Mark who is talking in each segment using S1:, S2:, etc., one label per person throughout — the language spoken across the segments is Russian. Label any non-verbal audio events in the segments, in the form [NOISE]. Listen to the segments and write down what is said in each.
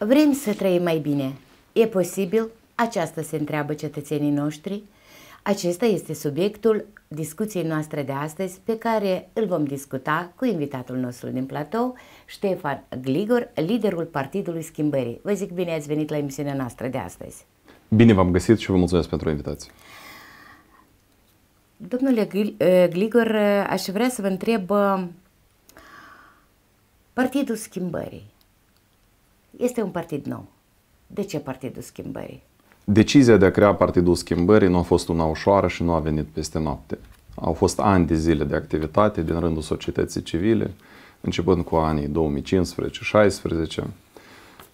S1: Vrem să trăim mai bine. E posibil? Aceasta se întreabă cetățenii noștri. Acesta este subiectul discuției noastre de astăzi, pe care îl vom discuta cu invitatul nostru din platou, Ștefan Gligor, liderul Partidului Schimbării. Vă zic bine ați venit la emisiunea noastră de astăzi.
S2: Bine v-am găsit și vă mulțumesc pentru invitație.
S1: Domnule Gligor, aș vrea să vă întreb Partidul Schimbării este un partid nou. De ce Partidul Schimbării?
S2: Decizia de a crea Partidul Schimbării nu a fost una ușoară și nu a venit peste noapte. Au fost ani de zile de activitate din rândul societății civile, începând cu anii 2015-16,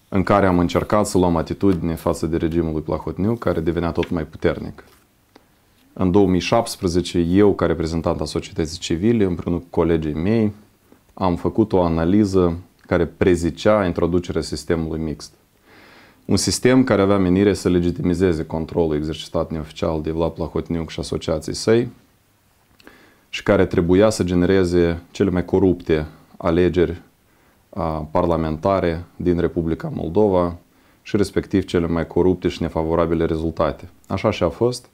S2: în care am încercat să luăm atitudine față de regimul lui Plahotniuc, care devenea tot mai puternic. În 2017, eu, ca reprezentant a societății civile, împreună cu colegii mei, am făcut o analiză care prezicea introducerea sistemului mixt. Un sistem care avea menirea să legitimizeze controlul exercitat neoficial de Vlad Plahotniuc și asociații săi și care trebuia să genereze cele mai corupte alegeri parlamentare din Republica Moldova și respectiv cele mai corupte și nefavorabile rezultate. Așa și a fost.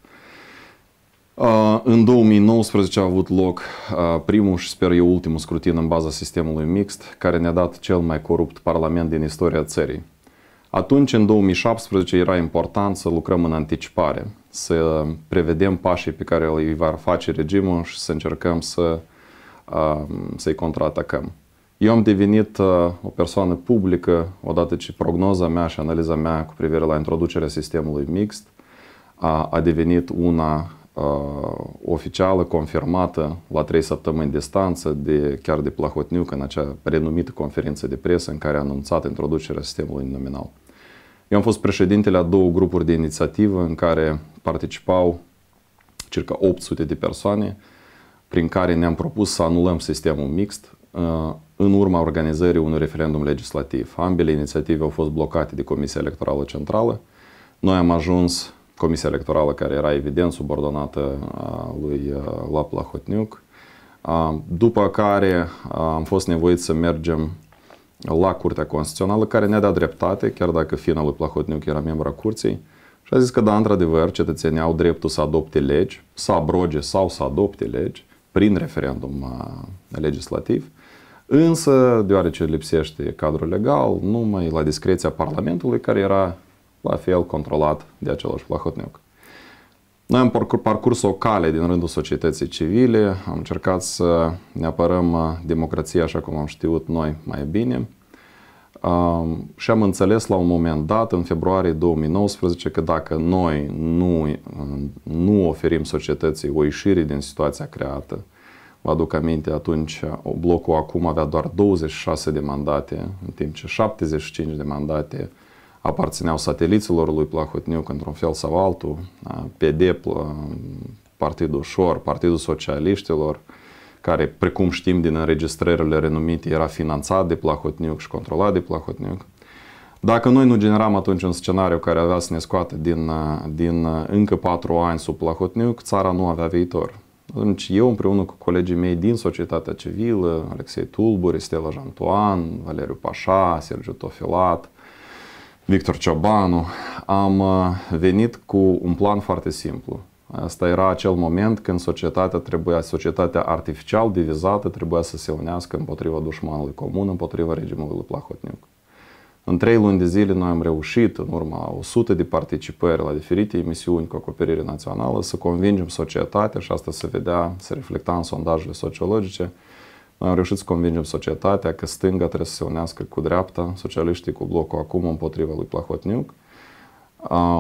S2: Uh, în 2019 a avut loc uh, primul și sper eu ultimul scrutin în baza sistemului mixt, care ne-a dat cel mai corupt parlament din istoria țării. Atunci, în 2017, era important să lucrăm în anticipare, să prevedem pașii pe care îi va face regimul și să încercăm să, uh, să-i contraatacăm. Eu am devenit o persoană publică odată ce prognoza mea și analiza mea cu privire la introducerea sistemului mixt a, a devenit una Uh, oficială, confirmată la trei săptămâni distanță de chiar de Plahotniuc în acea renumită conferință de presă în care a anunțat introducerea sistemului nominal. Eu am fost președintele a două grupuri de inițiativă în care participau circa 800 de persoane, prin care ne-am propus să anulăm sistemul mixt uh, în urma organizării unui referendum legislativ. Ambele inițiative au fost blocate de Comisia Electorală Centrală. Noi am ajuns Comisia Electorală care era evident subordonată lui Lap Lahotniuc. După care am fost nevoiți să mergem la Curtea Constituțională, care ne-a dat dreptate, chiar dacă fina lui Plahotniuc era membra curții, și a zis că, da, într-adevăr, cetățenii au dreptul să adopte legi, să abroge sau să adopte legi prin referendum legislativ, însă, deoarece lipsește cadrul legal, numai la discreția Parlamentului, care era la fel controlat de același Plahotniuc. Noi am parcurs o cale din rândul societății civile, am încercat să ne apărăm uh, democrația așa cum am știut noi mai bine um, și am înțeles la un moment dat, în februarie 2019, că dacă noi nu, uh, nu oferim societății o ieșire din situația creată, Vă aduc aminte, atunci uh, blocul acum avea doar 26 de mandate, în timp ce 75 de mandate aparțineau sateliților lui Plahotniuc într-un fel sau altul, PD, Partidul Șor, Partidul Socialiștilor, care, precum știm din înregistrările renumite, era finanțat de Plahotniuc și controlat de Plahotniuc. Dacă noi nu generam atunci un scenariu care avea să ne scoată din, din încă patru ani sub Plahotniuc, țara nu avea viitor. Atunci eu împreună cu colegii mei din societatea civilă, Alexei Tulburi, Stela Jantoan, Valeriu Pașa, Sergiu Tofilat, Victor Ciobanu, am uh, venit cu un plan foarte simplu. Asta era acel moment când societatea trebuia, societatea artificial divizată trebuia să se unească împotriva dușmanului comun, împotriva regimului lui Plahotniuc. În trei luni de zile noi am reușit, în urma 100 de participări la diferite emisiuni cu acoperire națională, să convingem societatea și asta se vedea, se reflecta în sondajele sociologice, noi am reușit să convingem societatea că stânga trebuie să se unească cu dreapta, socialiștii cu blocul acum împotriva lui Plahotniuc.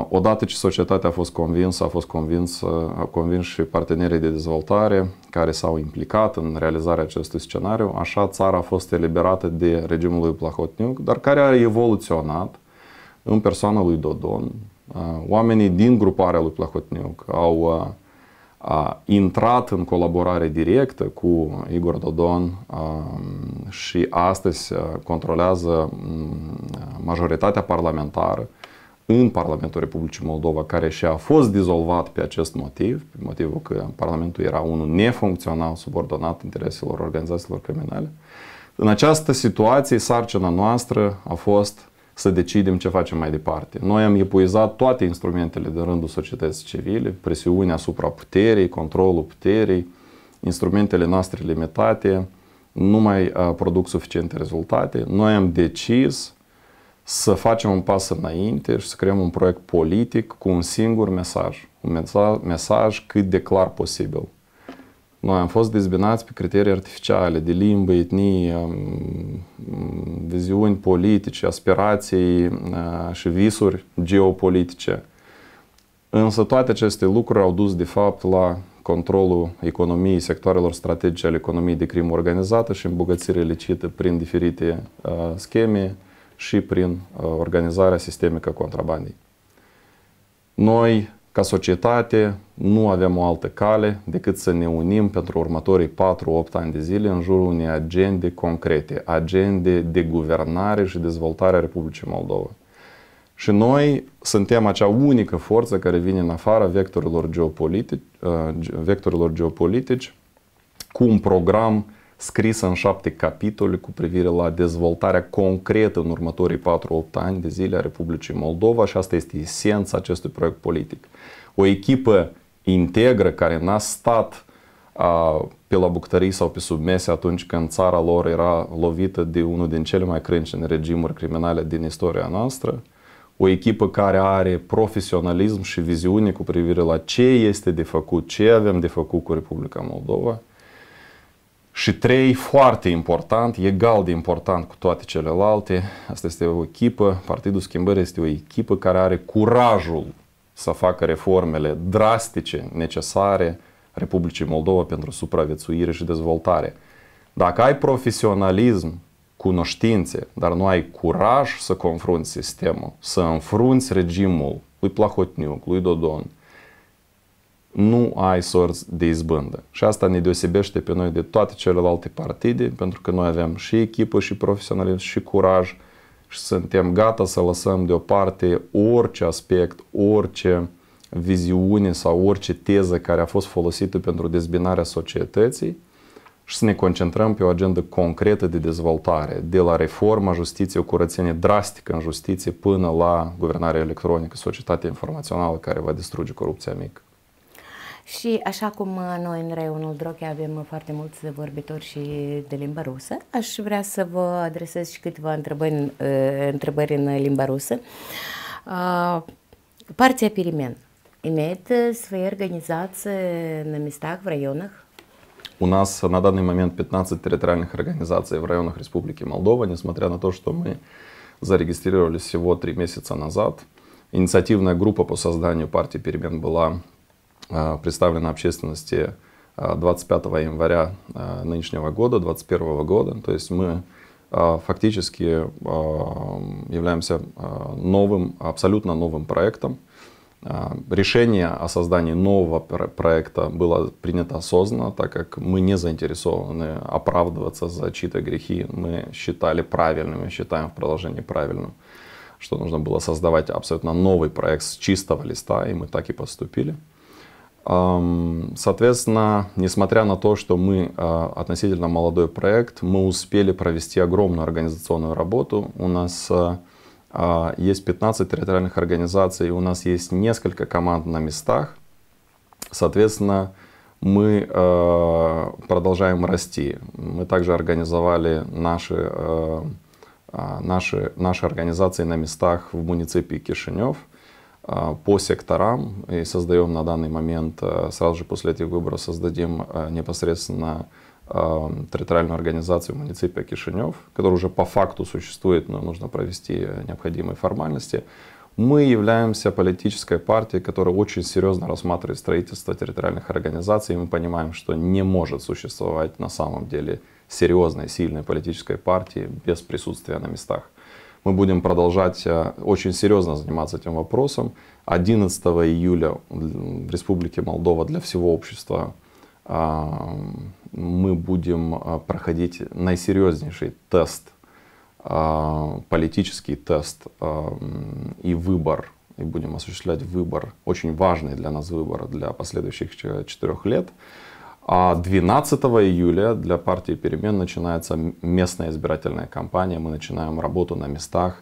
S2: Odată ce societatea a fost convinsă, a fost convinsă, a convins și partenerii de dezvoltare care s-au implicat în realizarea acestui scenariu, așa țara a fost eliberată de regimul lui Plahotniuc, dar care a evoluționat în persoana lui Dodon. Oamenii din gruparea lui Plahotniuc au a intrat în colaborare directă cu Igor Dodon și astăzi controlează majoritatea parlamentară în Parlamentul Republicii Moldova, care și a fost dizolvat pe acest motiv, pe motivul că Parlamentul era unul nefuncțional, subordonat intereselor organizațiilor criminale. În această situație, sarcina noastră a fost să decidem ce facem mai departe. Noi am epuizat toate instrumentele de rândul societății civile, presiunea asupra puterii, controlul puterii, instrumentele noastre limitate nu mai produc suficiente rezultate. Noi am decis să facem un pas înainte și să creăm un proiect politic cu un singur mesaj. Un mesaj, mesaj cât de clar posibil. Noi am fost dezbinați pe criterii artificiale de limbă, etnie, viziuni politice, aspirații și visuri geopolitice. Însă toate aceste lucruri au dus de fapt la controlul economiei, sectoarelor strategice ale economiei de crimă organizată și îmbogățire licită prin diferite scheme și prin organizarea sistemică contrabandei. Noi ca societate nu avem o altă cale decât să ne unim pentru următorii 4-8 ani de zile în jurul unei agende concrete, agende de guvernare și dezvoltare a Republicii Moldova. Și noi suntem acea unică forță care vine în afara vectorilor geopolitici, uh, vectorilor geopolitici cu un program scrisă în șapte capitole cu privire la dezvoltarea concretă în următorii 4-8 ani de zile a Republicii Moldova și asta este esența acestui proiect politic. O echipă integră care n-a stat a, pe la bucătării sau pe sub atunci când țara lor era lovită de unul din cele mai crâncene regimuri criminale din istoria noastră, o echipă care are profesionalism și viziune cu privire la ce este de făcut, ce avem de făcut cu Republica Moldova, și trei, foarte important, egal de important cu toate celelalte, asta este o echipă, Partidul Schimbării este o echipă care are curajul să facă reformele drastice necesare Republicii Moldova pentru supraviețuire și dezvoltare. Dacă ai profesionalism, cunoștințe, dar nu ai curaj să confrunți sistemul, să înfrunți regimul lui Plahotniuc, lui Dodon, nu ai sorți de izbândă. Și asta ne deosebește pe noi de toate celelalte partide, pentru că noi avem și echipă, și profesionalism, și curaj și suntem gata să lăsăm deoparte orice aspect, orice viziune sau orice teză care a fost folosită pentru dezbinarea societății și să ne concentrăm pe o agendă concretă de dezvoltare, de la reforma justiției, o curățenie drastică în justiție, până la guvernarea electronică, societatea informațională care va distruge corupția mică.
S1: Și așa cum uh, noi în Reunul Droche avem uh, foarte mulți vorbitori și de limba rusă, aș vrea să vă adresez și câteva întrebări, uh, întrebări în limba rusă. Партия перемен имеет свои организации на местах, в районах?
S2: У нас на данный момент 15 территориальных организаций в районах Республики Молдова, несмотря на то, что мы зарегистрировались всего три месяца назад. Инициативная группа по созданию партии перемен была Э, представлена общественности 25 э, января э, нынешнего года, 2021 года. То есть мы фактически являемся новым, абсолютно новым проектом. Решение о создании нового проекта было принято осознанно, так как мы не заинтересованы оправдываться за чьи-то грехи. Мы считали правильным, считаем в продолжении правильным, что нужно было создавать абсолютно новый проект с чистого листа, и мы так и поступили. Соответственно, несмотря на то, что мы а, относительно молодой проект, мы успели провести огромную организационную работу. У нас а, а, есть 15 территориальных организаций, у нас есть несколько команд на местах. Соответственно, мы продолжаем расти. Мы также организовали наши, наши, наши организации на местах в муниципии Кишинев – а, по секторам и создаем на данный момент, э, сразу же после этих выборов создадим э, непосредственно а, территориальную организацию муниципия Кишинев, которая уже по факту существует, но нужно провести необходимые формальности. Мы являемся политической партией, которая очень серьезно рассматривает строительство территориальных организаций, и мы понимаем, что не может существовать на самом деле серьезной, сильной политической партии без присутствия на местах. Мы будем продолжать э, очень серьезно заниматься этим вопросом. 11 июля в Республике Молдова для всего общества а, мы будем э, проходить наисерьезнейший тест, а, политический тест а, и выбор, и будем осуществлять выбор, очень важный для нас выбор для последующих э, четырех лет. А 12 июля для партии перемен начинается местная избирательная кампания. Мы начинаем работу на местах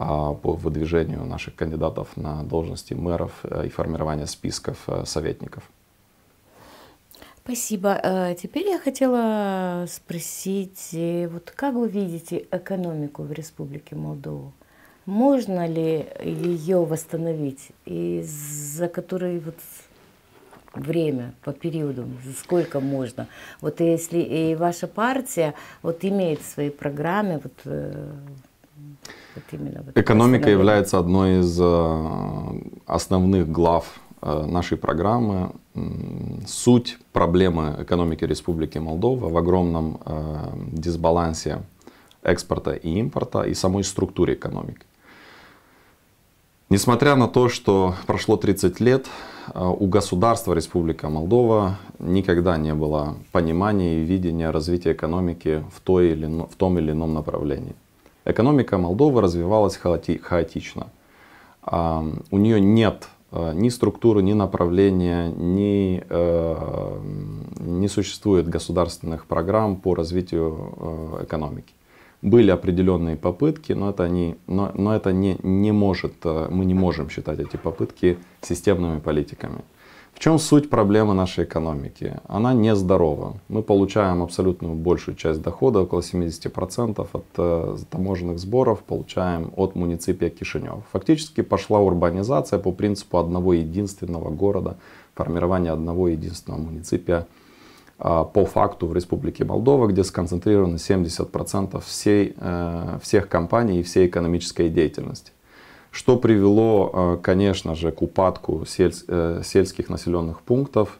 S2: а, по выдвижению наших кандидатов на должности мэров э, и формирование списков э, советников.
S1: Спасибо. Э, теперь я хотела спросить, вот как вы видите экономику в Республике Молдова? Можно ли ее восстановить, из-за которой вот время по периоду, сколько можно. Вот если и ваша партия вот имеет свои программы вот, э, вот именно вот Экономика является
S2: одной из э, основных глав э, нашей программы. Суть проблемы экономики Республики Молдова в огромном дисбалансе экспорта и импорта и самой структуре экономики. Несмотря на то, что прошло 30 лет, а, у государства Республика Молдова никогда не было понимания и видения развития экономики в, той или, в том или ином направлении. Экономика Молдовы развивалась хаоти, хаотично. А, у нее нет а, ни структуры, ни направления, ни, э, не существует государственных программ по развитию э, экономики. Были определенные попытки, но это, не, но, но это не, не может, э, мы не можем считать эти попытки системными политиками. В чем суть проблемы нашей экономики? Она нездорова. Мы получаем абсолютную большую часть дохода, около 70% от э, таможенных сборов получаем от муниципия Кишинев. Фактически пошла урбанизация по принципу одного единственного города, формирования одного единственного муниципия – а, по факту в Республике Молдова, где сконцентрировано 70% всей, э, всех компаний и всей экономической деятельности. Что привело, э, конечно же, к упадку сельс, э, сельских населенных пунктов,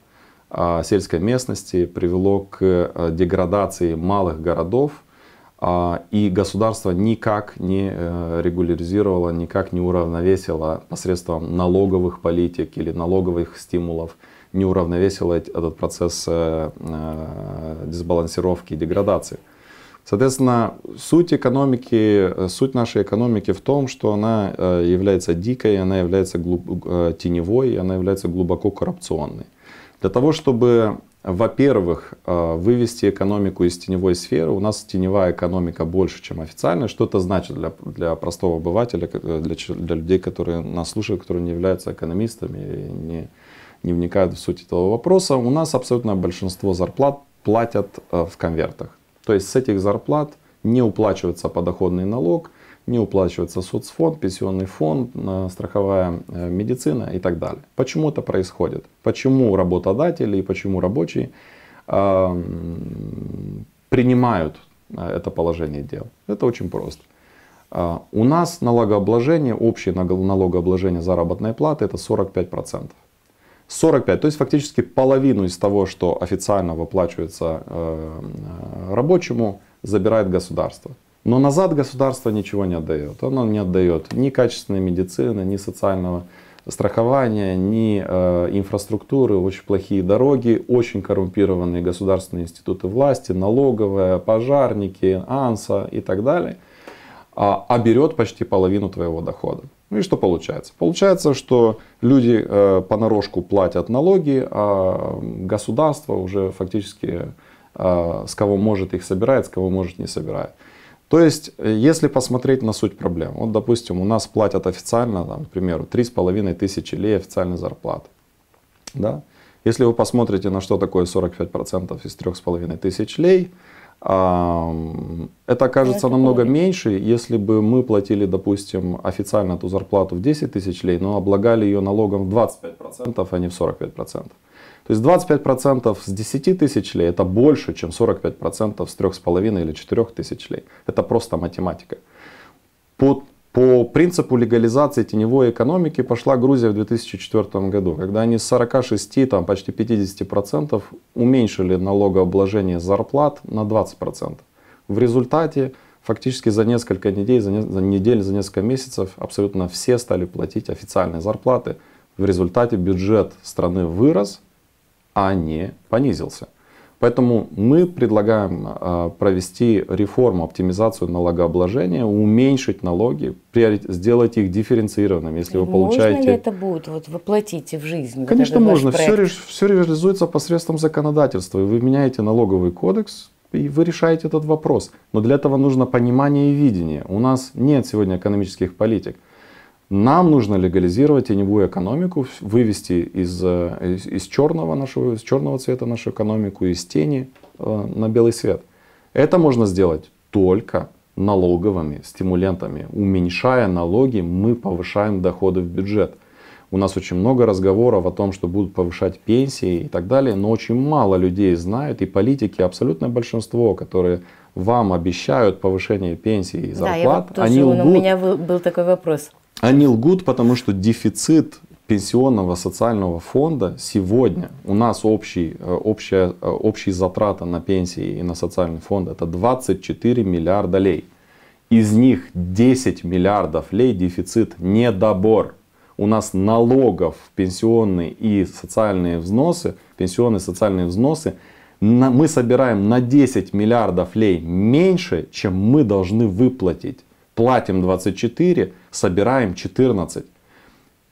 S2: а, сельской местности, привело к деградации малых городов, а, и государство никак не регуляризировало, никак не уравновесило посредством налоговых политик или налоговых стимулов – не уравновесила этот процесс э, э, дисбалансировки и деградации. Соответственно, суть экономики, э, суть нашей экономики в том, что она является дикой, она является глуб... теневой, она является глубоко коррупционной. Для того, чтобы, во-первых, вывести экономику из теневой сферы, у нас теневая экономика больше, чем официальная. Что это значит для, для простого обывателя, для, для людей, которые нас слушают, которые не являются экономистами не не вникают в суть этого вопроса, у нас абсолютное большинство зарплат платят э, в конвертах. То есть с этих зарплат не уплачивается подоходный налог, не уплачивается соцфонд, пенсионный фонд, э, страховая э, медицина и так далее. Почему это происходит? Почему работодатели и почему рабочие эм, э, принимают это положение дел? Это очень просто. У нас налогообложение, общее налогообложение заработной платы это 45%. 45, то есть фактически половину из того, что официально выплачивается э, э, рабочему, забирает государство. Но назад государство ничего не отдает. Оно не отдает ни качественной медицины, ни социального страхования, ни э, инфраструктуры, очень плохие дороги, очень коррумпированные государственные институты власти, налоговая, пожарники, АНСА и так далее. а, а берет почти половину твоего дохода. Ну и что получается? Получается, что люди э, понарошку платят налоги, а государство уже фактически э, с кого может их собирает, с кого может не собирает. То есть, э, если посмотреть на суть проблем, вот, допустим, у нас платят официально, там, к примеру, 3,5 тысячи лей официальной зарплаты. Да? Если вы посмотрите на что такое 45% из 3,5 тысяч лей, это окажется намного меньше, если бы мы платили, допустим, официально эту зарплату в 10 тысяч лей, но облагали ее налогом в 25%, а не в 45%. То есть 25% с 10 тысяч лей это больше, чем 45% с 3,5 или 4 тысяч лей. Это просто математика. По по принципу легализации теневой экономики пошла Грузия в 2004 году, когда они с 46, там, почти 50% уменьшили налогообложение зарплат на 20%. В результате фактически за несколько недель, за, не, за недель, за несколько месяцев абсолютно все стали платить официальные зарплаты. В результате бюджет страны вырос, а не понизился. Поэтому мы предлагаем а, провести реформу, оптимизацию налогообложения, уменьшить налоги, сделать их дифференцированными, если вы получаете... Можно ли это
S1: будет? Вот вы в жизнь? Конечно, вот можно. Все,
S2: все реализуется посредством законодательства. И вы меняете налоговый кодекс, и вы решаете этот вопрос. Но для этого нужно понимание и видение. У нас нет сегодня экономических политик. Нам нужно легализировать теневую экономику, вывести из, э, из, из, черного, нашего, из черного цвета нашу экономику, из тени э, на белый свет. Это можно сделать только налоговыми стимулентами. Уменьшая налоги, мы повышаем доходы в бюджет. У нас очень много разговоров о том, что будут повышать пенсии и так далее, но очень мало людей знают, и политики, абсолютное большинство, которые вам обещают повышение пенсии и зарплат, да, я вот тоже, они лгут. У меня
S1: был такой вопрос.
S2: Они лгут, потому что дефицит пенсионного социального фонда сегодня у нас общий, э, общая, э, общие затраты на пенсии и на социальный фонд это 24 миллиарда лей. Из них 10 миллиардов лей дефицит недобор. У нас налогов пенсионные и социальные взносы, пенсионные социальные взносы на, мы собираем на 10 миллиардов лей меньше, чем мы должны выплатить. Платим 24, собираем 14.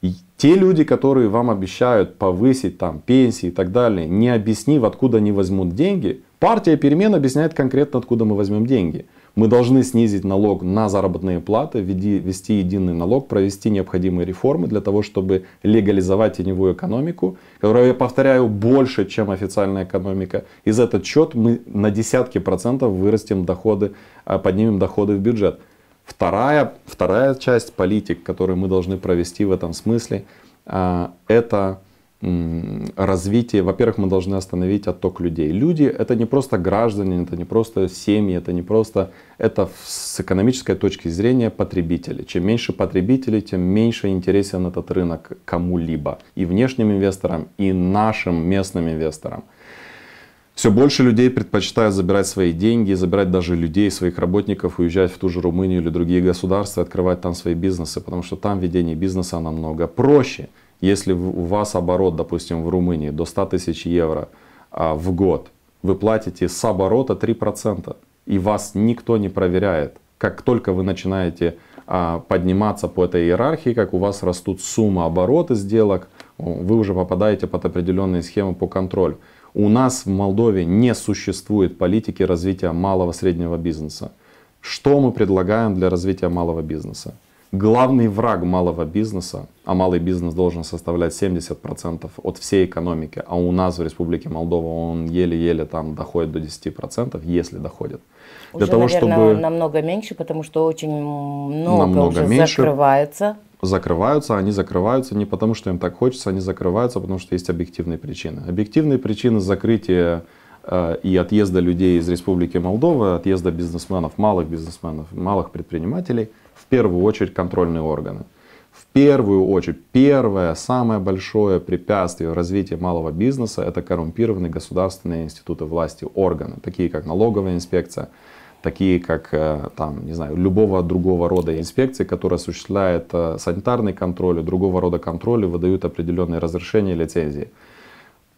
S2: И те люди, которые вам обещают повысить там пенсии и так далее, не объяснив, откуда они возьмут деньги, партия перемен объясняет конкретно, откуда мы возьмем деньги. Мы должны снизить налог на заработные платы, ввести единый налог, провести необходимые реформы для того, чтобы легализовать теневую экономику, которая, я повторяю, больше, чем официальная экономика. И за этот счет мы на десятки процентов вырастим доходы, а поднимем доходы в бюджет. Вторая, вторая часть политик, которую мы должны провести в этом смысле, а, это развитие, во-первых, мы должны остановить отток людей. Люди — это не просто граждане, это не просто семьи, это не просто... Это с экономической точки зрения потребители. Чем меньше потребителей, тем меньше интересен этот рынок кому-либо. И внешним инвесторам, и нашим местным инвесторам. Все больше людей предпочитают забирать свои деньги, забирать даже людей, своих работников, уезжать в ту же Румынию или другие государства, открывать там свои бизнесы, потому что там ведение бизнеса намного проще. Если у вас оборот, допустим, в Румынии до 100 тысяч евро а, в год, вы платите с оборота 3%, и вас никто не проверяет. Как только вы начинаете а, подниматься по этой иерархии, как у вас растут суммы обороты сделок, вы уже попадаете под определенные схемы по контролю. У нас в Молдове не существует политики развития малого среднего бизнеса. Что мы предлагаем для развития малого бизнеса? Главный враг малого бизнеса, а малый бизнес должен составлять 70% от всей экономики, а у нас в Республике Молдова он еле-еле там доходит до 10%, если доходит. Уже, для того, наверное, чтобы...
S1: намного меньше, потому что очень много намного уже меньше. закрывается
S2: закрываются, они закрываются не потому, что им так хочется, они закрываются, потому что есть объективные причины. Объективные причины закрытия э, и отъезда людей из Республики Молдова, отъезда бизнесменов, малых бизнесменов, малых предпринимателей, в первую очередь контрольные органы. В первую очередь, первое, самое большое препятствие в развитии малого бизнеса – это коррумпированные государственные институты власти, органы, такие как налоговая инспекция, такие как э, там, не знаю, любого другого рода инспекции, которая осуществляет э, санитарный контроль и другого рода контроль и выдают определенные разрешения и лицензии.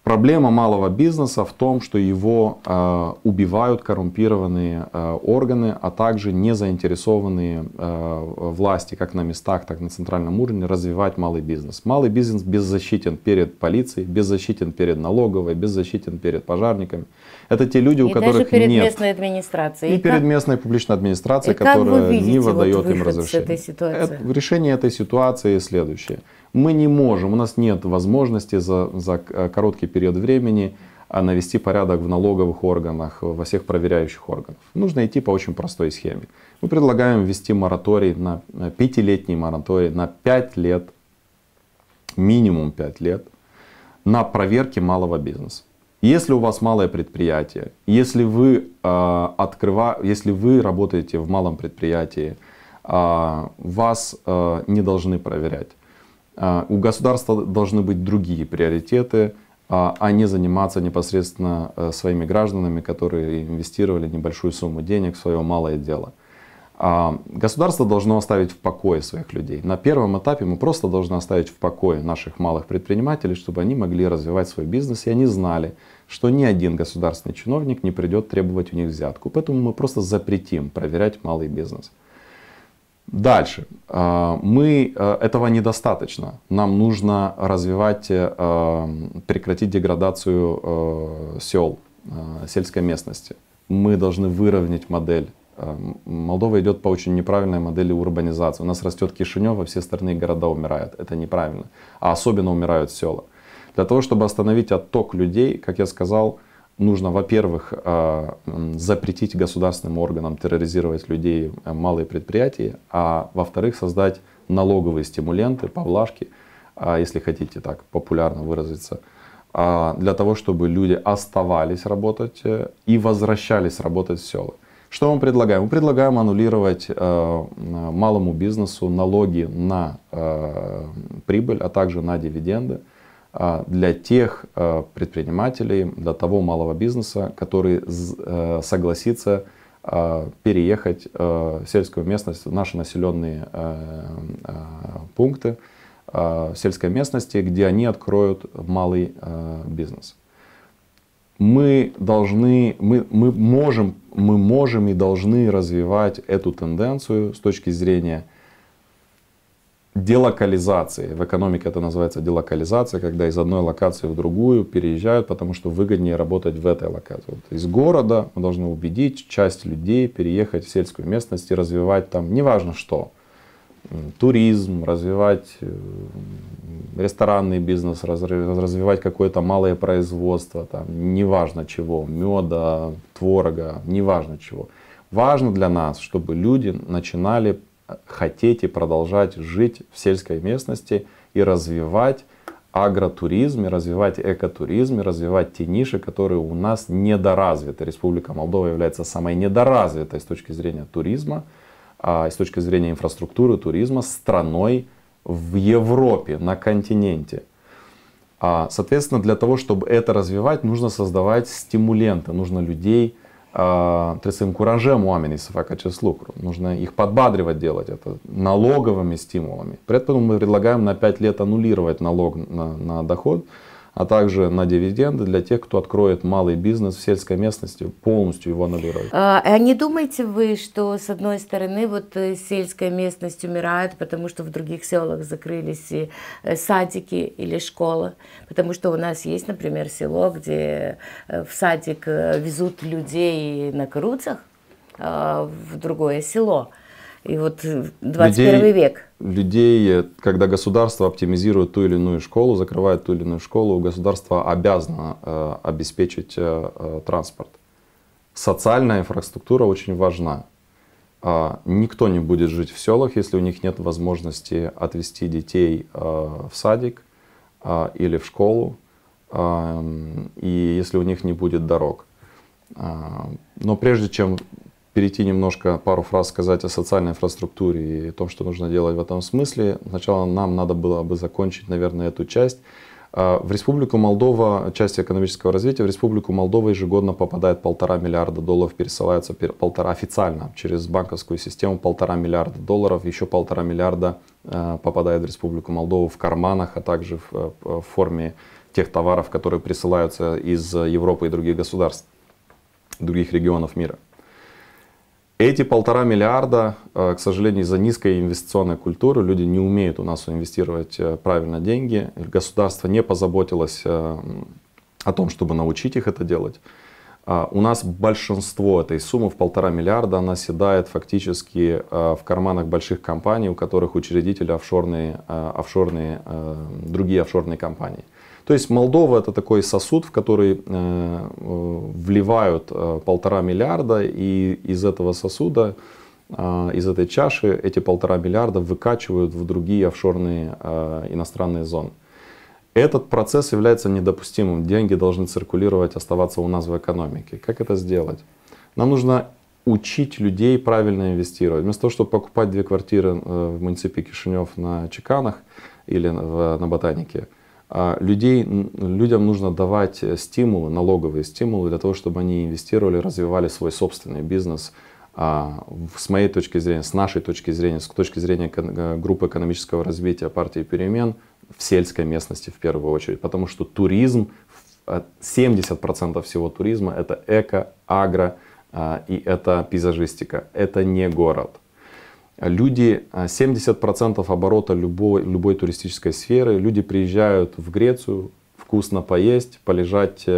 S2: Проблема малого бизнеса в том, что его э, убивают коррумпированные э, органы, а также незаинтересованные э, власти, как на местах, так и на центральном уровне, развивать малый бизнес. Малый бизнес беззащитен перед полицией, беззащитен перед налоговой, беззащитен перед пожарниками. Это те люди, у и которых даже перед нет...
S1: местной администрацией. И, и как... перед
S2: местной публичной администрацией, и которая не выдает вот им разрешение.
S1: Это, э,
S2: решение этой ситуации следующее мы не можем, у нас нет возможности за, за э, короткий период времени а, навести порядок в налоговых органах, во всех проверяющих органах. Нужно идти по очень простой схеме. Мы предлагаем ввести мораторий на э, пятилетний мораторий на 5 лет, минимум 5 лет, на проверки малого бизнеса. Если у вас малое предприятие, если вы, э, открыва... если вы работаете в малом предприятии, э, вас э, не должны проверять. А, у государства должны быть другие приоритеты, а, а не заниматься непосредственно э, своими гражданами, которые инвестировали небольшую сумму денег в свое малое дело. А, государство должно оставить в покое своих людей. На первом этапе мы просто должны оставить в покое наших малых предпринимателей, чтобы они могли развивать свой бизнес, и они знали, что ни один государственный чиновник не придет требовать у них взятку. Поэтому мы просто запретим проверять малый бизнес. Дальше. А, мы, э, этого недостаточно. Нам нужно развивать, э, прекратить деградацию э, сел, сельской местности. Мы должны выровнять модель. Молдова идет по очень неправильной модели урбанизации. У нас растет Кишинев, а все остальные города умирают. Это неправильно. А особенно умирают села. Для того, чтобы остановить отток людей, как я сказал, нужно, во-первых, э, запретить государственным органам терроризировать людей, э, малые предприятия, а во-вторых, создать налоговые стимуленты, поблажки, э, если хотите так популярно выразиться, для того, чтобы люди оставались работать и возвращались работать в селы. Что мы предлагаем? Мы предлагаем аннулировать малому бизнесу налоги на прибыль, а также на дивиденды. А, для тех а, предпринимателей, для того малого бизнеса, который э, согласится а, переехать э, в сельскую местность, в наши населенные э, пункты, в сельской местности, где они откроют малый бизнес. Мы должны, мы, мы, можем, мы можем и должны развивать эту тенденцию с точки зрения – делокализации. В экономике это называется делокализация, когда из одной локации в другую переезжают, потому что выгоднее работать в этой локации. Вот из города мы должны убедить часть людей переехать в сельскую местность и развивать там, неважно что, туризм, развивать э, ресторанный бизнес, развивать какое-то малое производство, там, неважно чего, меда, творога, неважно чего. Важно для нас, чтобы люди начинали хотите продолжать жить в сельской местности и развивать агротуризм, и развивать экотуризм, и развивать те ниши, которые у нас недоразвиты. Республика Молдова является самой недоразвитой с точки зрения туризма, а, с точки зрения инфраструктуры туризма страной в Европе, на континенте. А, соответственно, для того, чтобы это развивать, нужно создавать стимуленты, нужно людей trebuie să încurajăm oamenii să facă acest lucru. Нужно их подбадривать делать это налоговыми стимулами. При этом мы предлагаем на 5 лет аннулировать налог на, на доход, а также на дивиденды для тех, кто откроет малый бизнес в сельской местности, полностью его аннулирует.
S1: А, а не думаете вы, что с одной стороны вот э, сельская местность умирает, потому что в других селах закрылись и э, садики или школы? Потому что у нас есть, например, село, где э, в садик везут людей на каруцах а, в другое село. И вот 21 э, людей, век.
S2: Людей, э, когда государство оптимизирует ту или иную школу, закрывает ту или иную школу, государство обязано э, обеспечить э, э, транспорт. Социальная инфраструктура очень важна. Э, никто не будет жить в селах, если у них нет возможности отвезти детей э, в садик э, или в школу, э, и если у них не будет дорог. Но прежде чем перейти немножко, пару фраз сказать о социальной инфраструктуре и о том, что нужно делать в этом смысле. Сначала нам надо было бы закончить, наверное, эту часть. А, в Республику Молдова, часть экономического развития, в Республику Молдова ежегодно попадает полтора миллиарда долларов, пересылается полтора официально через банковскую систему полтора миллиарда долларов, еще полтора миллиарда а, попадает в Республику Молдову в карманах, а также в, э, в форме тех товаров, которые присылаются из Европы и других государств, других регионов мира. Эти полтора миллиарда, э, к сожалению, из-за низкой инвестиционной культуры люди не умеют у нас инвестировать э, правильно деньги. Государство не позаботилось э, о том, чтобы научить их это делать. А, у нас большинство этой суммы в полтора миллиарда, она седает фактически в карманах больших компаний, у которых учредители офшорные, офшорные, другие офшорные компании. То есть Молдова это такой сосуд, в который э, вливают э, полтора миллиарда, и из этого сосуда, э, из этой чаши эти полтора миллиарда выкачивают в другие офшорные иностранные зоны. Этот процесс является недопустимым. Деньги должны циркулировать, оставаться у нас в экономике. Как это сделать? Нам нужно учить людей правильно инвестировать. Вместо того, чтобы покупать две квартиры в муниципе Кишинев на Чеканах или на Ботанике, а, людей, людям нужно давать э, стимулы, налоговые стимулы для того, чтобы они инвестировали, развивали свой собственный бизнес. А, с моей точки зрения, с нашей точки зрения, с точки зрения э, группы экономического развития партии перемен, в сельской местности в первую очередь, потому что туризм, 70% э, всего туризма это эко, агро а, и это пейзажистика, это не город. Люди, 70% а, оборота любой, любой туристической сферы, люди приезжают в Грецию, вкусно поесть, полежать э,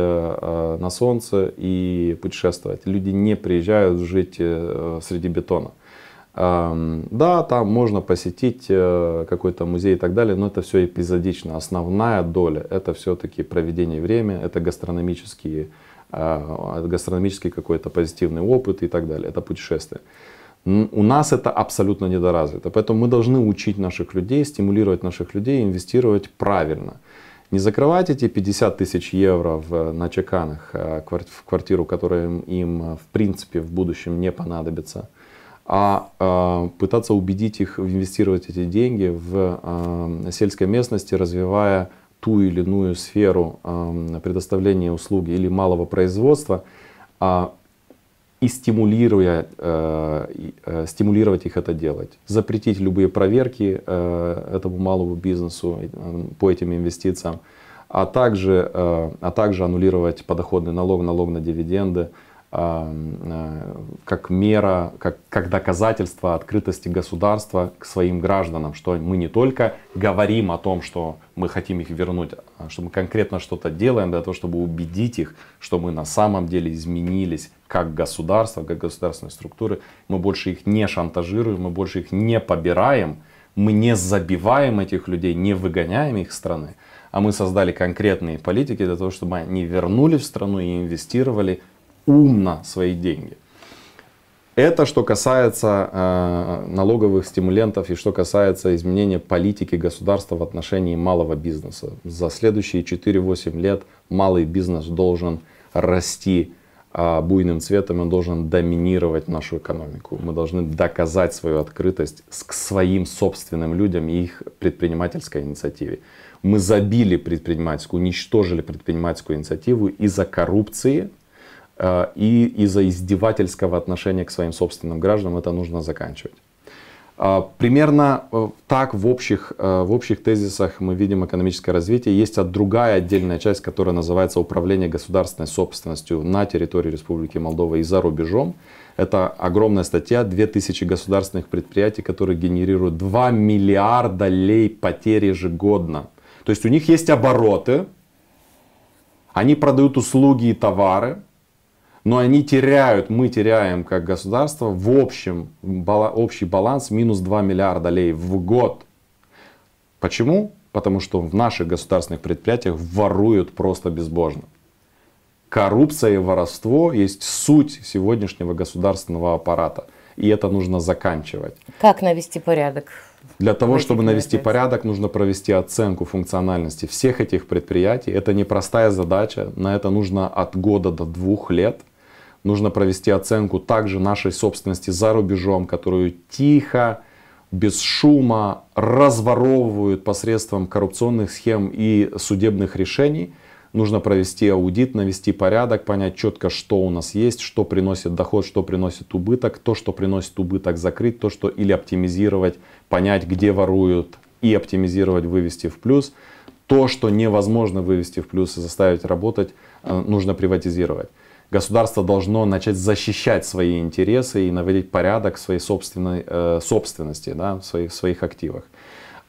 S2: э, на солнце и путешествовать. Люди не приезжают жить э, среди бетона. Да, там можно посетить какой-то музей и так далее, но это все эпизодично. Основная доля — это все-таки проведение времени, это гастрономические, а, гастрономический какой-то позитивный опыт и так далее, это путешествие. У нас это абсолютно недоразвито. Поэтому мы должны учить наших людей, стимулировать наших людей, инвестировать правильно. Не закрывать эти 50 тысяч евро в, на чеканах а в квартиру, которая им а, в принципе в будущем не понадобится, а, а, пытаться убедить их инвестировать эти деньги в сельской местности, развивая ту или иную сферу предоставления услуги или малого производства, и стимулируя, э, э, стимулировать их это делать. Запретить любые проверки э, этому малому бизнесу э, по этим инвестициям, а также, э, а также аннулировать подоходный налог, налог на дивиденды. Э, как мера, как, как доказательство открытости государства к своим гражданам, что мы не только говорим о том, что мы хотим их вернуть, а что мы конкретно что-то делаем для того, чтобы убедить их, что мы на самом деле изменились как государство, как государственные структуры. Мы больше их не шантажируем, мы больше их не побираем, мы не забиваем этих людей, не выгоняем их из страны, а мы создали конкретные политики для того, чтобы они вернули в страну и инвестировали умно свои деньги. Это что касается э, налоговых стимулентов и что касается изменения политики государства в отношении малого бизнеса. За следующие 4-8 лет малый бизнес должен расти э, буйным цветом, он должен доминировать нашу экономику. Мы должны доказать свою открытость к своим собственным людям и их предпринимательской инициативе. Мы забили предпринимательскую, уничтожили предпринимательскую инициативу из-за коррупции, Э, и из-за издевательского отношения к своим собственным гражданам это нужно заканчивать. Э, примерно э, так в общих, в общих тезисах мы видим экономическое развитие. Есть другая отдельная часть, которая называется управление государственной собственностью на территории Республики Молдова и за рубежом. Это огромная статья, 2000 государственных предприятий, которые генерируют 2 миллиарда лей потерь ежегодно. То есть у них есть обороты, они продают услуги и товары, но они теряют, мы теряем как государство в общем, общий баланс минус 2 миллиарда лей в год. Почему? Потому что в наших государственных предприятиях воруют просто безбожно. Коррупция и воровство есть суть сегодняшнего государственного аппарата. И это нужно заканчивать.
S1: Как навести порядок?
S2: Для того, чтобы навести порядок, нужно провести оценку функциональности всех этих предприятий. Это непростая задача, на это нужно от года до двух лет. Нужно провести оценку также нашей собственности за рубежом, которую тихо, без шума разворовывают посредством коррупционных схем и судебных решений – нужно провести аудит, навести порядок, понять четко, что у нас есть, что приносит доход, что приносит убыток, то, что приносит убыток, закрыть, то, что или оптимизировать, понять, где воруют и оптимизировать, вывести в плюс. То, что невозможно вывести в плюс и заставить работать, э, нужно приватизировать. Государство должно начать защищать свои интересы и наводить порядок в своей собственной, э, собственности, да, в, своих, в своих активах.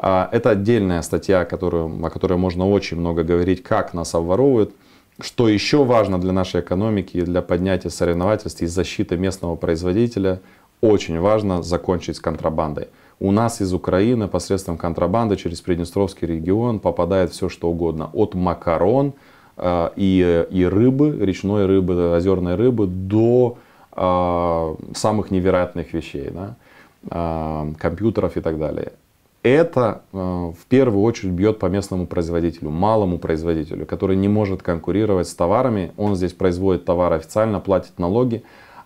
S2: А, это отдельная статья, которую, о которой можно очень много говорить, как нас обворовывают. Что еще важно для нашей экономики и для поднятия соревновательств и защиты местного производителя, очень важно закончить с контрабандой. У нас из Украины посредством контрабанды через Приднестровский регион попадает все что угодно. От макарон э, и, и рыбы, речной рыбы, озерной рыбы, до э, самых невероятных вещей, да? Э, компьютеров и так далее это э, в первую очередь бьет по местному производителю, малому производителю, который не может конкурировать с товарами. Он здесь производит товар официально, платит налоги,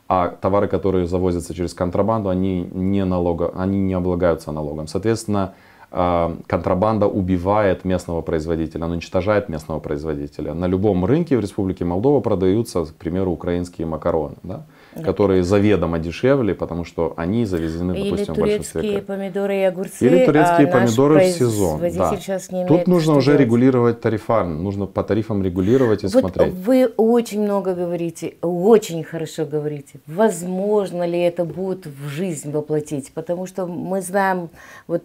S2: а товары, которые завозятся через контрабанду, они не, налога, они не облагаются налогом. Соответственно, э, контрабанда убивает местного производителя, она уничтожает местного производителя. На любом рынке в Республике Молдова продаются, к примеру, украинские макароны. Да? да. которые заведомо дешевле, потому что они завезены, Или допустим, в большинстве. Или турецкие
S1: помидоры и огурцы. Или турецкие а помидоры в сезон. Да. Сейчас не Тут нужно уже делать.
S2: регулировать тарифарно, нужно по тарифам регулировать и вот смотреть.
S1: Вы очень много говорите, очень хорошо говорите. Возможно ли это будет в жизнь воплотить? Потому что мы знаем, вот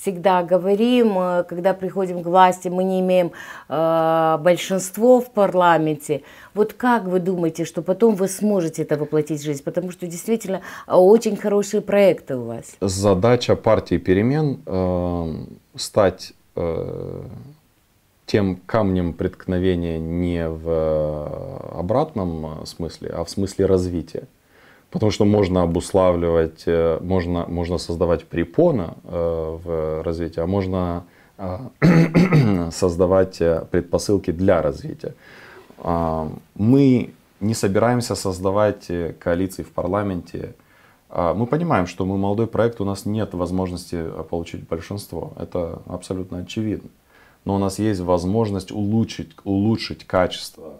S1: всегда говорим, э, когда приходим к власти, мы не имеем э, большинство в парламенте. Вот как вы думаете, что потом вы сможете это воплотить в жизнь? Потому что действительно э, очень хорошие проекты у вас.
S2: Задача партии перемен э, стать э, тем камнем преткновения не в э, обратном смысле, а в смысле развития. Потому что можно обуславливать, э, можно, можно создавать препона э, в развитии, а можно э, [CLEARS THROAT] создавать предпосылки для развития. А, мы не собираемся создавать коалиции в парламенте. А, мы понимаем, что мы молодой проект, у нас нет возможности получить большинство. Это абсолютно очевидно. Но у нас есть возможность улучшить, улучшить качество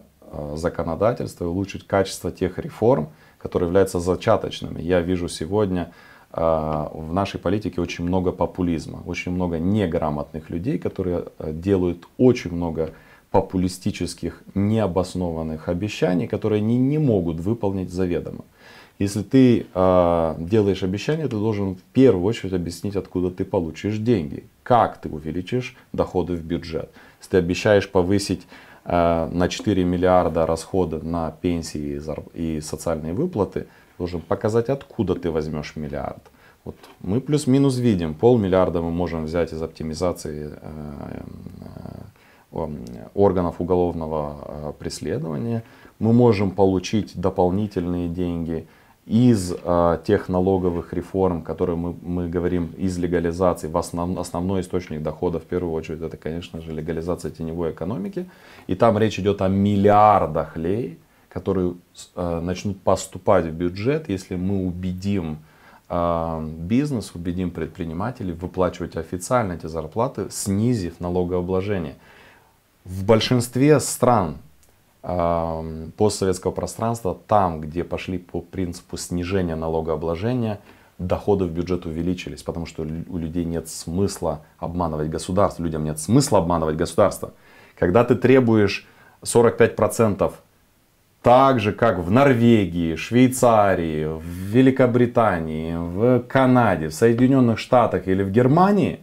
S2: законодательства, улучшить качество тех реформ, которые являются зачаточными. Я вижу сегодня э, в нашей политике очень много популизма, очень много неграмотных людей, которые э, делают очень много популистических необоснованных обещаний, которые они не могут выполнить заведомо. Если ты э, делаешь обещание, ты должен в первую очередь объяснить, откуда ты получишь деньги, как ты увеличишь доходы в бюджет. Если ты обещаешь повысить Э, на 4 миллиарда расходы на пенсии и социальные выплаты, должен показать, откуда ты возьмешь миллиард. Вот мы плюс-минус видим, полмиллиарда мы можем взять из оптимизации э, эм, э, органов уголовного преследования. Мы можем получить дополнительные деньги – из э, тех налоговых реформ, которые мы, мы говорим, из легализации, в основ, основной источник дохода в первую очередь, это, конечно же, легализация теневой экономики. И там речь идет о миллиардах лей, которые э, начнут поступать в бюджет, если мы убедим э, бизнес, убедим предпринимателей выплачивать официально эти зарплаты, снизив налогообложение. В большинстве стран постсоветского пространства, там, где пошли по принципу снижения налогообложения, доходы в бюджет увеличились, потому что у людей нет смысла обманывать государство, людям нет смысла обманывать государство. Когда ты требуешь 45% так же, как в Норвегии, Швейцарии, в Великобритании, в Канаде, в Соединенных Штатах или в Германии,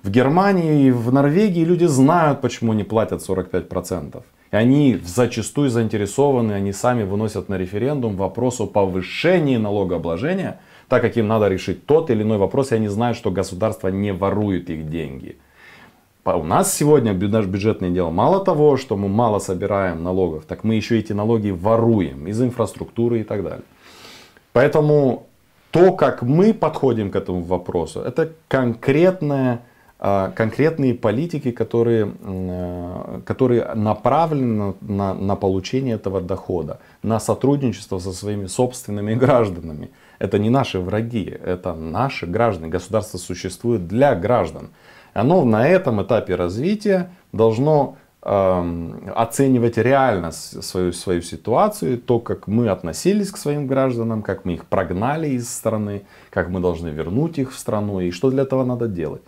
S2: в Германии и в Норвегии люди знают, почему не платят 45% они зачастую заинтересованы, они сами выносят на референдум вопрос о повышении налогообложения, так как им надо решить тот или иной вопрос, и они знают, что государство не ворует их деньги. У нас сегодня наш бюджетное дело мало того, что мы мало собираем налогов, так мы еще эти налоги воруем из инфраструктуры и так далее. Поэтому то, как мы подходим к этому вопросу, это конкретная а, конкретные политики, которые, э, которые направлены на, на получение этого дохода, на сотрудничество со своими собственными [LAUGHS] гражданами. Это не наши враги, это наши граждане. Государство существует для граждан. Оно на этом этапе развития должно эм, оценивать реально свою, свою ситуацию, то, как мы относились к своим гражданам, как мы их прогнали из страны, как мы должны вернуть их в страну и что для этого надо делать.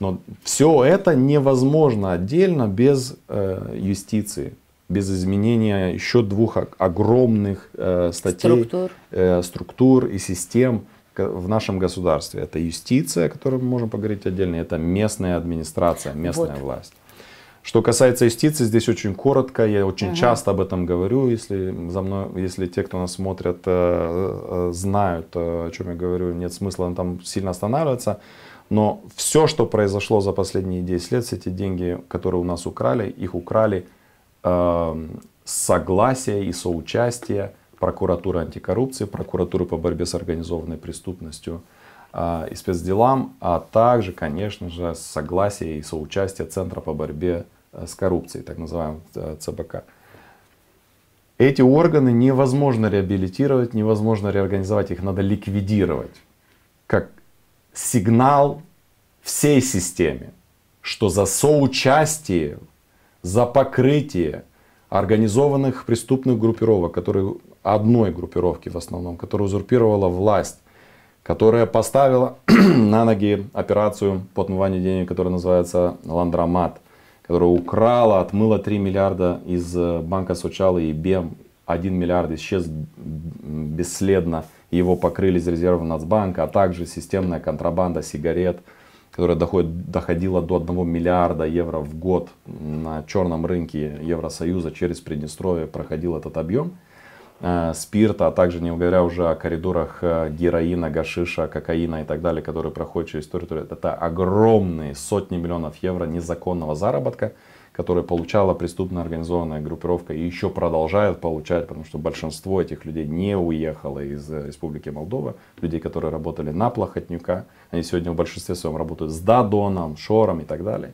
S2: Но все это невозможно отдельно без э, юстиции, без изменения еще двух огромных э, статей, структур. Э, структур и систем в нашем государстве. Это юстиция, о которой мы можем поговорить отдельно, это местная администрация, местная вот. власть. Что касается юстиции, здесь очень коротко, я очень ага. часто об этом говорю, если, за мной, если те, кто нас смотрят, э, э, знают, о чем я говорю, нет смысла там сильно останавливаться. Но все, что произошло за последние 10 лет, эти деньги, которые у нас украли, их украли э, с согласия и соучастия прокуратуры антикоррупции, прокуратуры по борьбе с организованной преступностью э, и спецделам, а также, конечно же, с согласия и соучастия Центра по борьбе э, с коррупцией, так называемого э, ЦБК. Эти органы невозможно реабилитировать, невозможно реорганизовать, их надо ликвидировать. Как сигнал всей системе, что за соучастие, за покрытие организованных преступных группировок, которые одной группировки в основном, которая узурпировала власть, которая поставила [CLEARS THROAT] на ноги операцию по отмыванию денег, которая называется «Ландромат», которая украла, отмыла 3 миллиарда из э, банка Сочала и БЕМ, 1 миллиард исчез бесследно – его покрыли из резерва Нацбанка, а также системная контрабанда сигарет, которая доходит, доходила до 1 миллиарда евро в год на черном рынке Евросоюза через Приднестровье проходил этот объем э, спирта, а также не говоря уже о коридорах э, героина, гашиша, кокаина и так далее, которые проходят через территорию. Это огромные сотни миллионов евро незаконного заработка – которые получала преступно организованная группировка и еще продолжают получать, потому что большинство этих людей не уехало из э, Республики Молдова. Людей, которые работали на Плохотнюка, они сегодня в большинстве своем работают с Дадоном, Шором и так далее.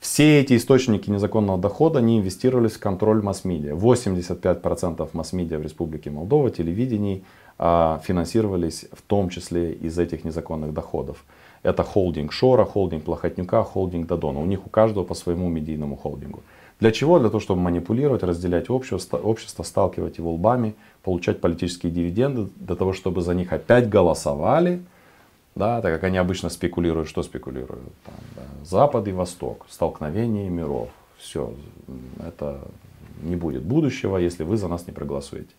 S2: Все эти источники незаконного дохода не инвестировались в контроль масс-медиа. 85% масс-медиа в Республике Молдова, телевидений, а, финансировались в том числе из этих незаконных доходов. Это холдинг Шора, холдинг Плохотнюка, холдинг Дадона. У них у каждого по своему медийному холдингу. Для чего? Для того, чтобы манипулировать, разделять общество, общество сталкивать его лбами, получать политические дивиденды, для того, чтобы за них опять голосовали, да, так как они обычно спекулируют, что спекулируют? Там, да, Запад и Восток, столкновение миров. Все, это не будет будущего, если вы за нас не проголосуете.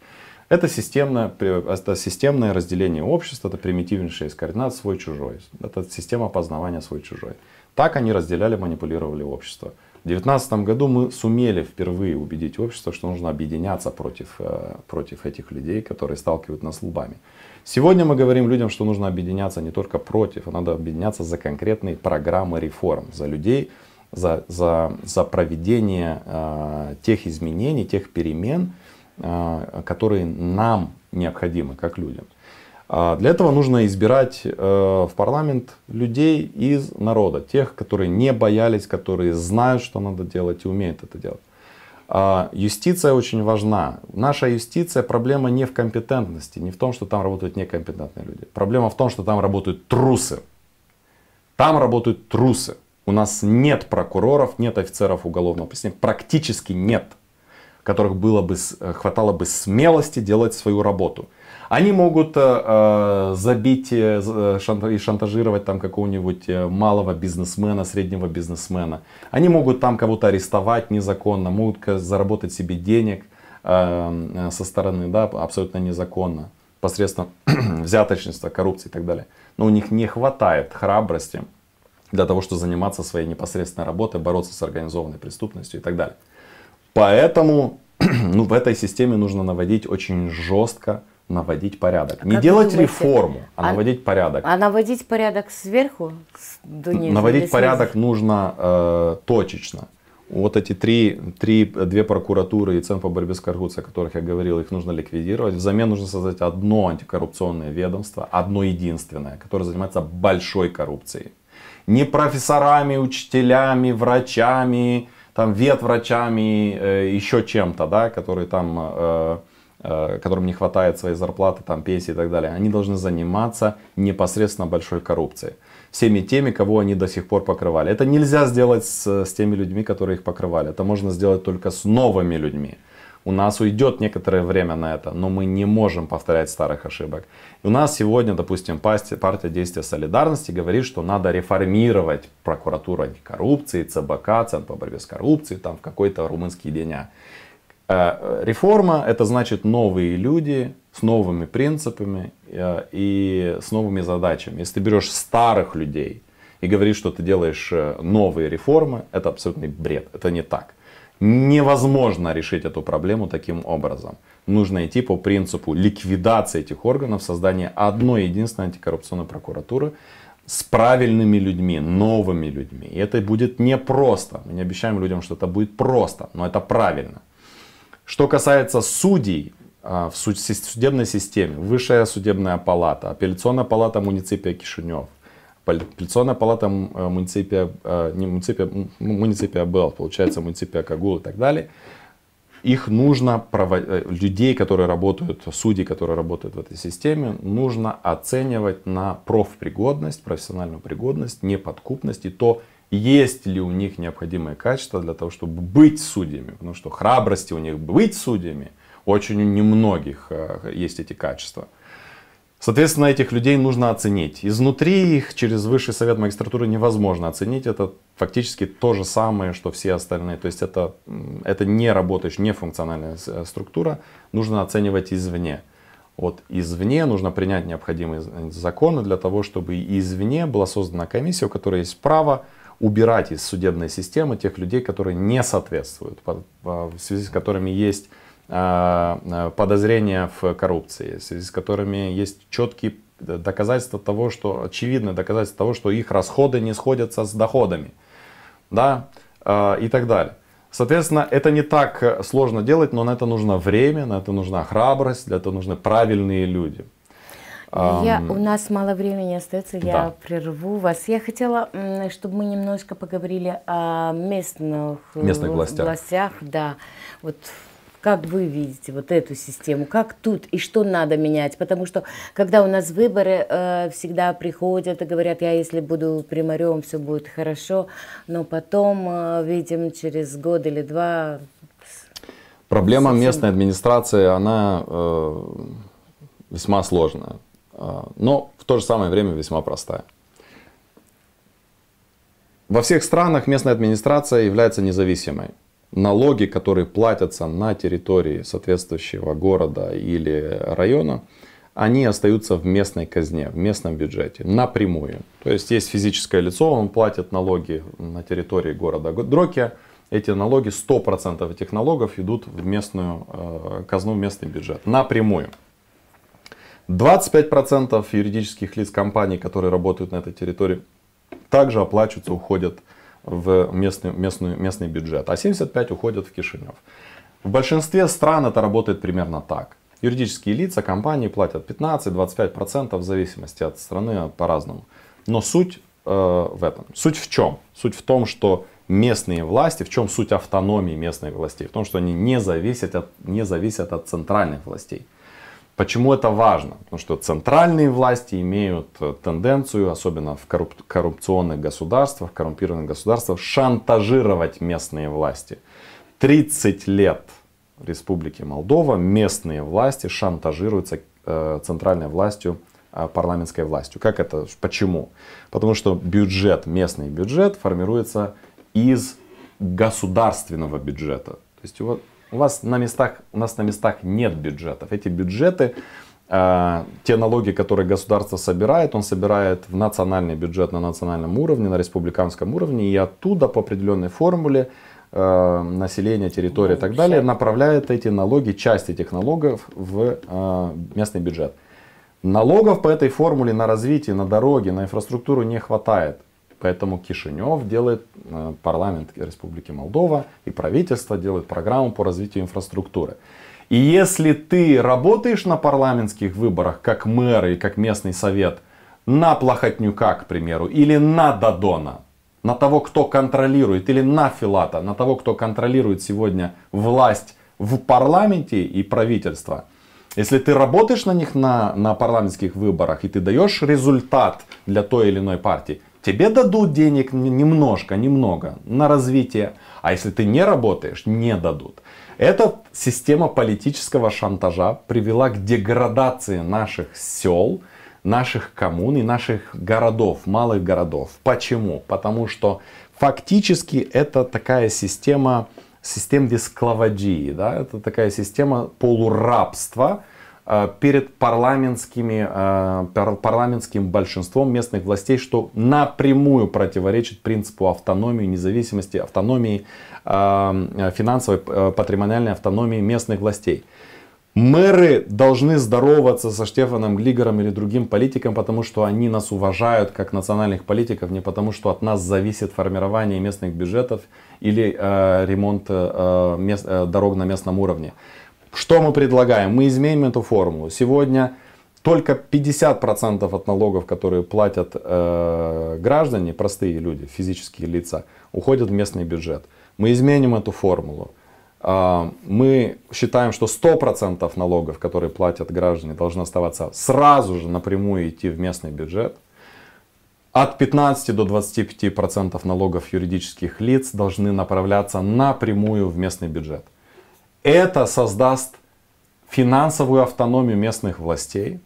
S2: Это системное, это системное разделение общества, это примитивнейшая из координат свой-чужой. Это система познавания свой-чужой. Так они разделяли, манипулировали общество. В 2019 году мы сумели впервые убедить общество, что нужно объединяться против, э, против этих людей, которые сталкивают нас лбами. Сегодня мы говорим людям, что нужно объединяться не только против, а надо объединяться за конкретные программы реформ, за людей, за, за, за проведение э, тех изменений, тех перемен, а, которые нам необходимы как людям. А, для этого нужно избирать э, в парламент людей из народа, тех, которые не боялись, которые знают, что надо делать и умеют это делать. А, юстиция очень важна. Наша юстиция, проблема не в компетентности, не в том, что там работают некомпетентные люди. Проблема в том, что там работают трусы. Там работают трусы. У нас нет прокуроров, нет офицеров уголовного преследования, практически нет которых было бы, э, хватало бы смелости делать свою работу. Они могут э, э забить э, э шанта и шантажировать там какого-нибудь малого бизнесмена, среднего бизнесмена. Они могут там кого-то арестовать незаконно, могут заработать себе денег э, со стороны, да, абсолютно незаконно, посредством [CLEARS THROAT] взяточничества, коррупции и так далее. Но у них не хватает храбрости для того, чтобы заниматься своей непосредственной работой, бороться с организованной преступностью и так далее. Поэтому [CLEARS THROAT] ну, в этой системе нужно наводить очень жестко, наводить порядок. А не делать думаете, реформу, а, а наводить порядок. А
S1: наводить порядок сверху? Донизу, наводить порядок
S2: нужно э, точечно. Вот эти три, три, две прокуратуры и Центр по борьбе с коррупцией, о которых я говорил, их нужно ликвидировать. Взамен нужно создать одно антикоррупционное ведомство, одно единственное, которое занимается большой коррупцией. Не профессорами, учителями, врачами, там ветврачами, э, еще чем-то, да, которые там, э, э, которым не хватает своей зарплаты, там пенсии и так далее, они должны заниматься непосредственно большой коррупцией. Всеми теми, кого они до сих пор покрывали. Это нельзя сделать с, с теми людьми, которые их покрывали. Это можно сделать только с новыми людьми. У нас уйдет некоторое время на это, но мы не можем повторять старых ошибок. у нас сегодня, допустим, партия, партия действия солидарности говорит, что надо реформировать прокуратуру антикоррупции, ЦБК, Центр по борьбе с коррупцией, там в какой-то румынский день. Э, реформа – это значит новые люди с новыми принципами э, и с новыми задачами. Если ты берешь старых людей и говоришь, что ты делаешь э, новые реформы, это абсолютный бред, это не так. Невозможно решить эту проблему таким образом. Нужно идти по принципу ликвидации этих органов, создания одной единственной антикоррупционной прокуратуры с правильными людьми, новыми людьми. И это будет непросто. Мы не обещаем людям, что это будет просто, но это правильно. Что касается судей, а, в судебной системе, высшая судебная палата, апелляционная палата муниципия Кишинев, апелляционная палата э, муниципия, э, не муниципия, ну, муниципия БЛ, получается муниципия Кагул и так далее. Их нужно, э, людей, которые работают, судей, которые работают в этой системе, нужно оценивать на профпригодность, профессиональную пригодность, неподкупность и то, есть ли у них необходимые качества для того, чтобы быть судьями. Потому что храбрости у них быть судьями, очень у немногих есть эти качества. Соответственно, этих людей нужно оценить. Изнутри их через высший совет магистратуры невозможно оценить. Это фактически то же самое, что все остальные. То есть это, это не работающая, не функциональная э, структура. Нужно оценивать извне. Вот извне нужно принять необходимые э, законы для того, чтобы извне была создана комиссия, у которой есть право убирать из судебной системы тех людей, которые не соответствуют, в связи с которыми есть Э, э, подозрения в коррупции, в связи с которыми есть четкие э, доказательства того, что, очевидно доказательства того, что их расходы не сходятся с доходами, да, и так далее. Соответственно, это не так сложно делать, но на это нужно время, на это нужна храбрость, для этого нужны правильные люди. Я, у
S1: нас мало времени остается, я да. прерву вас. Я хотела, чтобы мы немножко поговорили о местных, местных властях. властях да. Вот как вы видите вот эту систему? Как тут и что надо менять? Потому что, когда у нас выборы, э, всегда приходят и говорят, я если буду примарем, все будет хорошо. Но потом э, видим через год или два...
S2: Проблема совсем... местной администрации, она э, весьма сложная. Э, но в то же самое время весьма простая. Во всех странах местная администрация является независимой налоги, которые платятся на территории соответствующего города или района, они остаются в местной казне, в местном бюджете, напрямую. То есть есть физическое лицо, он платит налоги на территории города Дрокия. Эти налоги, 100% этих налогов идут в местную э, казну, в местный бюджет, напрямую. 25% юридических лиц компаний, которые работают на этой территории, также оплачиваются, уходят в местный, местный, местный бюджет, а 75 уходят в Кишинев. В большинстве стран это работает примерно так. Юридические лица, компании платят 15-25% в зависимости от страны по-разному. Но суть э, в этом. Суть в чем? Суть в том, что местные власти, в чем суть автономии местных властей? В том, что они не зависят от, не зависят от центральных властей. Почему это важно? Потому что центральные власти имеют э, тенденцию, особенно в корруп коррупционных государствах, коррумпированных государствах, шантажировать местные власти. 30 лет Республики Молдова местные власти шантажируются э, центральной властью, э, парламентской властью. Как это? Почему? Потому что бюджет, местный бюджет формируется из государственного бюджета. То есть вот у вас на местах, у нас на местах нет бюджетов. Эти бюджеты, э, те налоги, которые государство собирает, он собирает в национальный бюджет на национальном уровне, на республиканском уровне, и оттуда по определенной формуле э, население, территория ну, и так все. далее направляет эти налоги, часть этих налогов в э, местный бюджет. Налогов по этой формуле на развитие, на дороги, на инфраструктуру не хватает. Поэтому Кишинев делает, э, парламент Республики Молдова и правительство делает программу по развитию инфраструктуры. И если ты работаешь на парламентских выборах, как мэр и как местный совет, на Плохотнюка, к примеру, или на Дадона, на того, кто контролирует, или на Филата, на того, кто контролирует сегодня власть в парламенте и правительство. Если ты работаешь на них на, на парламентских выборах и ты даешь результат для той или иной партии, тебе дадут денег немножко, немного на развитие. А если ты не работаешь, не дадут. Эта система политического шантажа привела к деградации наших сел, наших коммун и наших городов, малых городов. Почему? Потому что фактически это такая система, систем дисклаваджии, да, это такая система полурабства, Э, перед парламентскими, э, парламентским большинством местных властей, что напрямую противоречит принципу автономии, независимости, автономии, э, финансовой, патримониальной автономии местных властей. Мэры должны здороваться со Штефаном Глигором или другим политиком, потому что они нас уважают как национальных политиков, не потому что от нас зависит формирование местных бюджетов или э, ремонт э, мест, э, дорог на местном уровне. Что мы предлагаем? Мы изменим эту формулу. Сегодня только 50% от налогов, которые платят э, граждане, простые люди, физические лица, уходят в местный бюджет. Мы изменим эту формулу. Э, мы считаем, что 100% налогов, которые платят граждане, должно оставаться сразу же напрямую идти в местный бюджет. От 15 до 25% налогов юридических лиц должны направляться напрямую в местный бюджет. Это создаст финансовую автономию местных властей.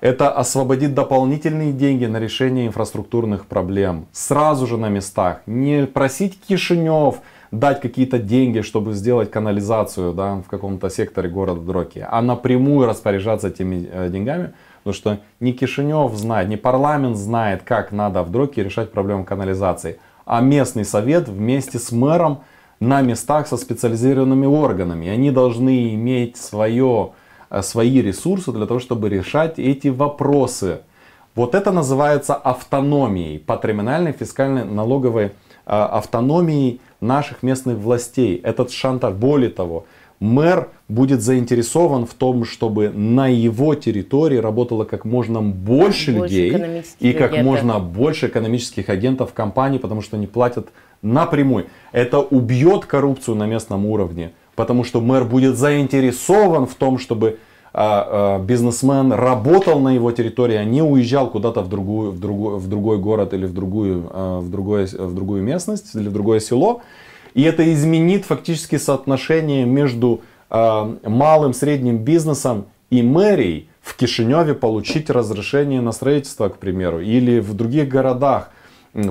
S2: Это освободит дополнительные деньги на решение инфраструктурных проблем сразу же на местах. Не просить Кишинев дать какие-то деньги, чтобы сделать канализацию да, в каком-то секторе города Дроки, а напрямую распоряжаться этими э, деньгами. Потому что не Кишинев знает, не парламент знает, как надо в Дроке решать проблему канализации, а местный совет вместе с мэром на местах со специализированными органами. И они должны иметь свое, э, свои ресурсы для того, чтобы решать эти вопросы. Вот это называется автономией, патриминальной фискальной налоговой э, автономией наших местных властей. Этот шантаж, более того, мэр будет заинтересован в том, чтобы на его территории работало как можно больше, больше людей и как агентов. можно больше экономических агентов компаний, потому что они платят напрямую. Это убьет коррупцию на местном уровне, потому что мэр будет заинтересован в том, чтобы а, а, бизнесмен работал на его территории, а не уезжал куда-то в, другую, в, другой, в другой город или в другую, а, в, другое, в другую местность или в другое село. И это изменит фактически соотношение между малым, средним бизнесом и мэрией в Кишиневе получить разрешение на строительство, к примеру, или в других городах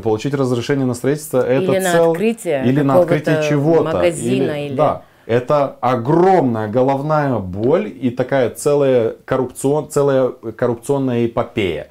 S2: Получить разрешение на строительство это или цел... на открытие или на открытие чего-то магазина или, или... Да. Это огромная головная боль и такая целая, коррупцион, целая коррупционная эпопея.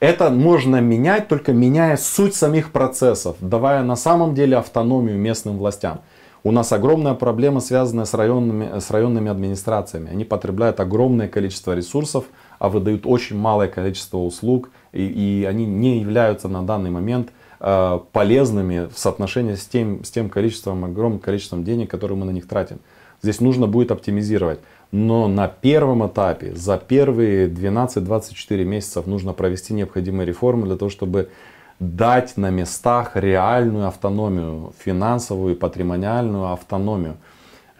S2: Это можно менять, только меняя суть самих процессов, давая на самом деле автономию местным властям. У нас огромная проблема, связанная с районными, с районными администрациями. Они потребляют огромное количество ресурсов, а выдают очень малое количество услуг, и, и они не являются на данный момент э, полезными в соотношении с тем, с тем количеством, огромным количеством денег, которые мы на них тратим. Здесь нужно будет оптимизировать. Но на первом этапе, за первые 12-24 месяцев нужно провести необходимые реформы для того, чтобы дать на местах реальную автономию, финансовую и патримониальную автономию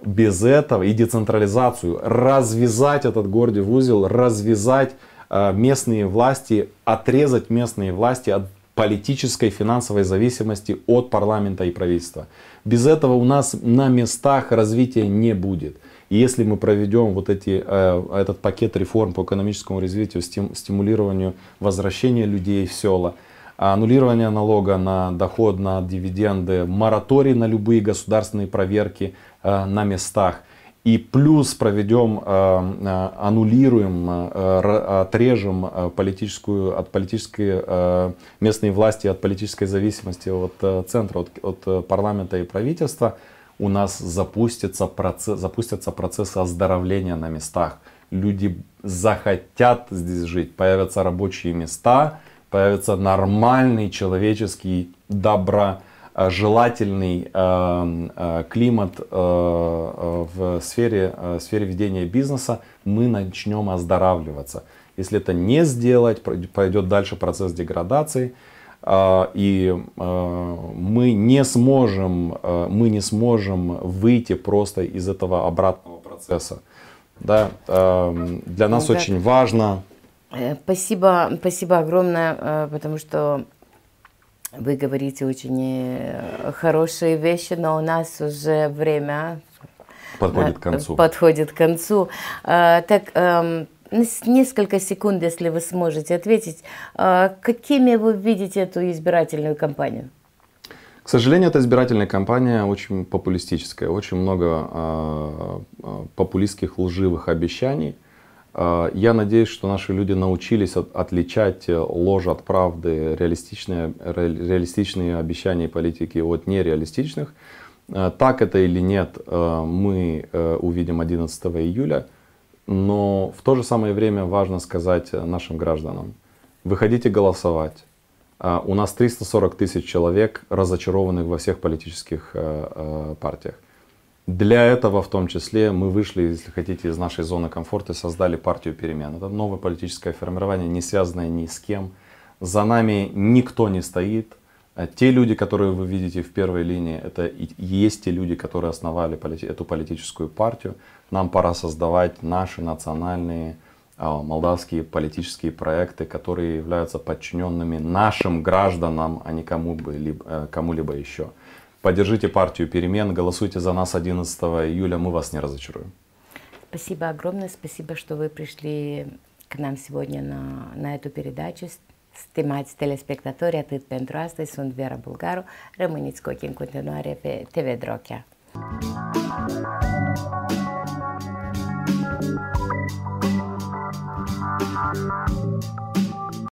S2: без этого и децентрализацию, развязать этот гордиев узел, развязать э, местные власти, отрезать местные власти от политической, финансовой зависимости от парламента и правительства. Без этого у нас на местах развития не будет. И если мы проведем вот эти, э, этот пакет реформ по экономическому развитию, стим, стимулированию возвращения людей в села, аннулирование налога на доход, на дивиденды, мораторий на любые государственные проверки, Э, на местах. И плюс проведем, э, э, аннулируем, отрежем политическую, от политической, местные власти от политической зависимости от центра, от, от парламента и правительства, у нас запустится процесс, запустятся процессы оздоровления на местах. Люди захотят здесь жить, появятся рабочие места, появится нормальный человеческий добро Э, желательный э, э, климат в сфере, в сфере ведения бизнеса, мы начнем оздоравливаться. Если это не сделать, пойдет дальше процесс деградации, и мы не сможем, мы не сможем выйти просто из этого обратного процесса. Да, для нас да. очень важно
S1: Спасибо, спасибо огромное, потому что вы говорите очень э, хорошие вещи, но у нас уже время э, подходит к концу. Подходит к концу. Э, так, эм, несколько секунд, если вы сможете ответить, какими вы видите эту избирательную кампанию?
S2: К сожалению, эта избирательная кампания очень популистическая, очень много популистских лживых обещаний Э, я надеюсь, что наши люди научились от, отличать э, ложь от правды, реалистичные, реалистичные обещания политики от нереалистичных. Э, так это или нет, мы увидим 11 июля. Но в то же самое время важно сказать нашим гражданам, выходите голосовать. У нас 340 тысяч человек, разочарованных во всех политических партиях. Для этого в том числе мы вышли, если хотите, из нашей зоны комфорта и создали партию перемен. Это новое политическое формирование, не связанное ни с кем. За нами никто не стоит. А те люди, которые вы видите в первой линии, это и есть те люди, которые основали полит... эту политическую партию. Нам пора создавать наши национальные а, молдавские политические проекты, которые являются подчиненными нашим гражданам, а не э, кому-либо кому либо еще. Поддержите партию перемен, голосуйте за нас 11 июля, мы вас не разочаруем.
S1: Спасибо огромное, спасибо, что вы пришли к нам сегодня на, на эту передачу. Stimați telespectatori, atât pentru astăzi, sunt Vera Bulgaru. Rămâneți cu ochii în continuare pe TV Drochea. Thank you.